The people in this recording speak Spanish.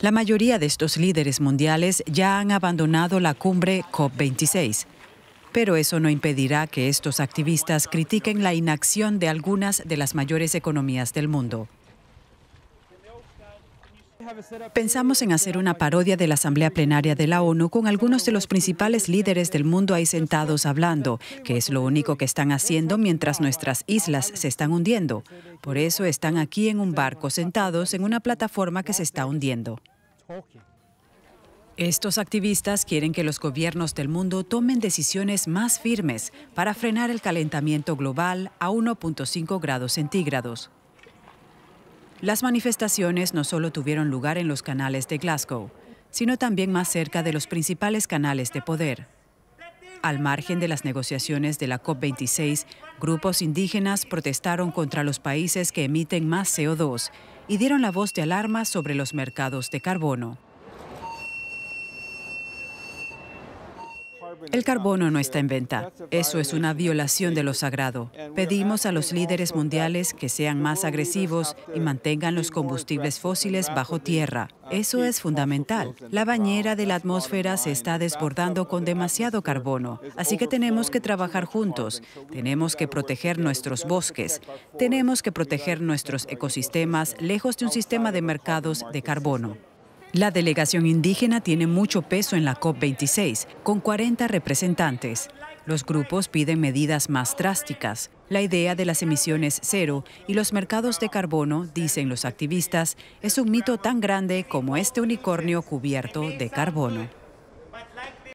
La mayoría de estos líderes mundiales ya han abandonado la cumbre COP26, pero eso no impedirá que estos activistas critiquen la inacción de algunas de las mayores economías del mundo. Pensamos en hacer una parodia de la Asamblea Plenaria de la ONU con algunos de los principales líderes del mundo ahí sentados hablando, que es lo único que están haciendo mientras nuestras islas se están hundiendo. Por eso están aquí en un barco sentados en una plataforma que se está hundiendo. Estos activistas quieren que los gobiernos del mundo tomen decisiones más firmes para frenar el calentamiento global a 1.5 grados centígrados. Las manifestaciones no solo tuvieron lugar en los canales de Glasgow, sino también más cerca de los principales canales de poder. Al margen de las negociaciones de la COP26, grupos indígenas protestaron contra los países que emiten más CO2 y dieron la voz de alarma sobre los mercados de carbono. El carbono no está en venta. Eso es una violación de lo sagrado. Pedimos a los líderes mundiales que sean más agresivos y mantengan los combustibles fósiles bajo tierra. Eso es fundamental. La bañera de la atmósfera se está desbordando con demasiado carbono, así que tenemos que trabajar juntos. Tenemos que proteger nuestros bosques. Tenemos que proteger nuestros ecosistemas lejos de un sistema de mercados de carbono. La delegación indígena tiene mucho peso en la COP26, con 40 representantes. Los grupos piden medidas más drásticas. La idea de las emisiones cero y los mercados de carbono, dicen los activistas, es un mito tan grande como este unicornio cubierto de carbono.